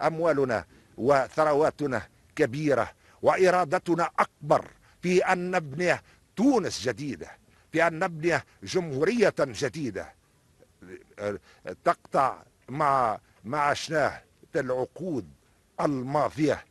أموالنا وثرواتنا كبيرة وإرادتنا أكبر في أن نبني تونس جديدة في أن نبني جمهورية جديدة تقطع مع مع شناه العقود الماضية